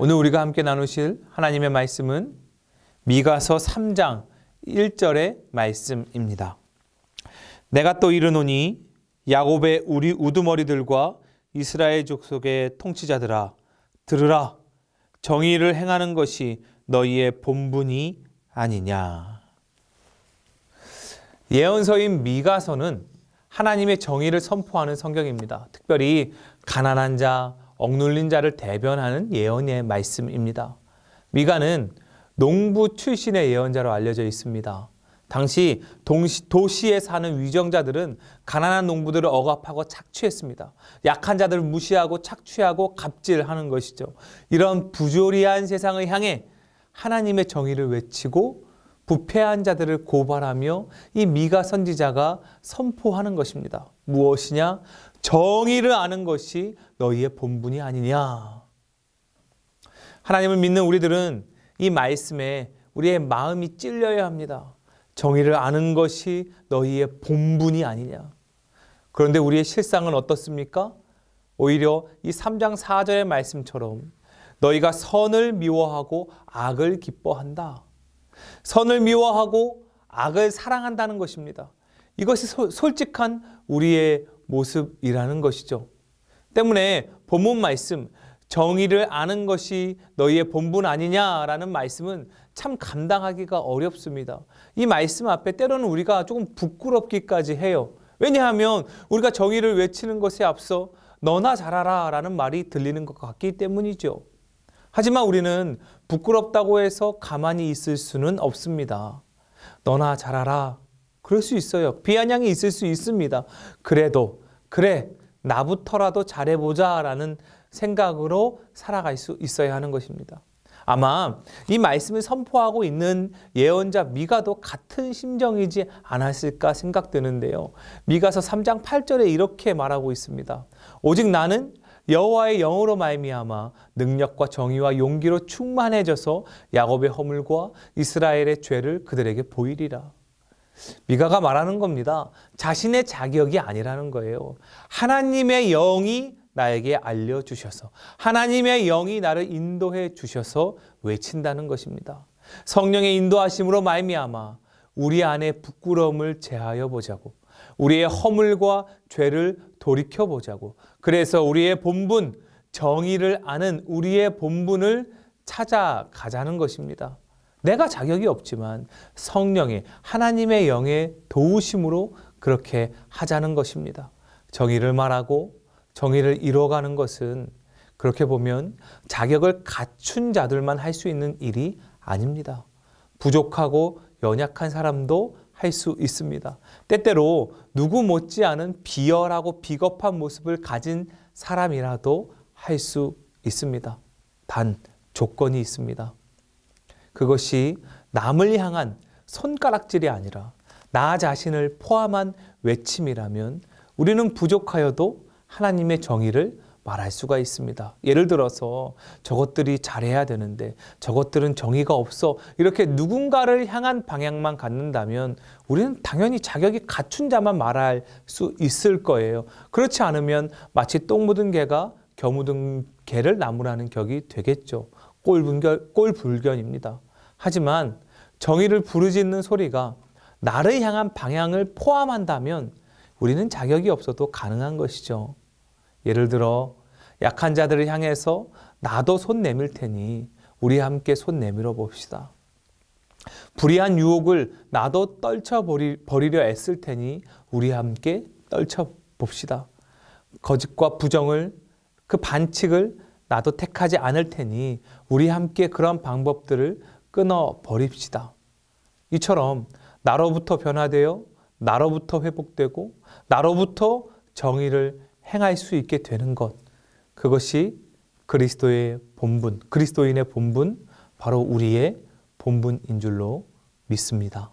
오늘 우리가 함께 나누실 하나님의 말씀은 미가서 3장 1절의 말씀입니다. 내가 또 이르노니 야곱의 우리 우두머리들과 이스라엘 족속의 통치자들아 들으라 정의를 행하는 것이 너희의 본분이 아니냐. 예언서인 미가서는 하나님의 정의를 선포하는 성경입니다. 특별히 가난한 자, 억눌린 자를 대변하는 예언의 말씀입니다. 미가는 농부 출신의 예언자로 알려져 있습니다. 당시 도시에 사는 위정자들은 가난한 농부들을 억압하고 착취했습니다. 약한 자들을 무시하고 착취하고 갑질하는 것이죠. 이런 부조리한 세상을 향해 하나님의 정의를 외치고 부패한 자들을 고발하며 이 미가 선지자가 선포하는 것입니다. 무엇이냐? 정의를 아는 것이 너희의 본분이 아니냐. 하나님을 믿는 우리들은 이 말씀에 우리의 마음이 찔려야 합니다. 정의를 아는 것이 너희의 본분이 아니냐. 그런데 우리의 실상은 어떻습니까? 오히려 이 3장 4절의 말씀처럼 너희가 선을 미워하고 악을 기뻐한다. 선을 미워하고 악을 사랑한다는 것입니다. 이것이 소, 솔직한 우리의 모습이라는 것이죠. 때문에 본문 말씀 정의를 아는 것이 너희의 본분 아니냐라는 말씀은 참 감당하기가 어렵습니다. 이 말씀 앞에 때로는 우리가 조금 부끄럽기까지 해요. 왜냐하면 우리가 정의를 외치는 것에 앞서 너나 잘하라 라는 말이 들리는 것 같기 때문이죠. 하지만 우리는 부끄럽다고 해서 가만히 있을 수는 없습니다. 너나 잘하라. 그럴 수 있어요. 비아냥이 있을 수 있습니다. 그래도 그래 나부터라도 잘해보자 라는 생각으로 살아갈 수 있어야 하는 것입니다. 아마 이 말씀을 선포하고 있는 예언자 미가도 같은 심정이지 않았을까 생각되는데요. 미가서 3장 8절에 이렇게 말하고 있습니다. 오직 나는 여호와의 영으로 말미암아 능력과 정의와 용기로 충만해져서 야곱의 허물과 이스라엘의 죄를 그들에게 보이리라. 미가가 말하는 겁니다. 자신의 자격이 아니라는 거예요. 하나님의 영이 나에게 알려주셔서 하나님의 영이 나를 인도해 주셔서 외친다는 것입니다. 성령의 인도하심으로 말미암아 우리 안에 부끄러움을 제하여 보자고 우리의 허물과 죄를 돌이켜 보자고. 그래서 우리의 본분, 정의를 아는 우리의 본분을 찾아가자는 것입니다. 내가 자격이 없지만 성령의 하나님의 영의 도우심으로 그렇게 하자는 것입니다. 정의를 말하고 정의를 이뤄가는 것은 그렇게 보면 자격을 갖춘 자들만 할 수 있는 일이 아닙니다. 부족하고 연약한 사람도 할수 있습니다. 때때로 누구 못지않은 비열하고 비겁한 모습을 가진 사람이라도 할 수 있습니다. 단 조건이 있습니다. 그것이 남을 향한 손가락질이 아니라 나 자신을 포함한 외침이라면 우리는 부족하여도 하나님의 정의를 말할 수가 있습니다. 예를 들어서 저것들이 잘해야 되는데 저것들은 정의가 없어 이렇게 누군가를 향한 방향만 갖는다면 우리는 당연히 자격이 갖춘 자만 말할 수 있을 거예요. 그렇지 않으면 마치 똥 묻은 개가 겨 묻은 개를 나무라는 격이 되겠죠. 꼴불견, 꼴불견입니다. 하지만 정의를 부르짖는 소리가 나를 향한 방향을 포함한다면 우리는 자격이 없어도 가능한 것이죠. 예를 들어 약한 자들을 향해서 나도 손 내밀 테니 우리 함께 손 내밀어 봅시다. 불의한 유혹을 나도 떨쳐버리려 애쓸 테니 우리 함께 떨쳐봅시다. 거짓과 부정을 그 반칙을 나도 택하지 않을 테니 우리 함께 그런 방법들을 끊어버립시다. 이처럼 나로부터 변화되어 나로부터 회복되고 나로부터 정의를 행할 수 있게 되는 것 그것이 그리스도의 본분, 그리스도인의 본분, 바로 우리의 본분인 줄로 믿습니다.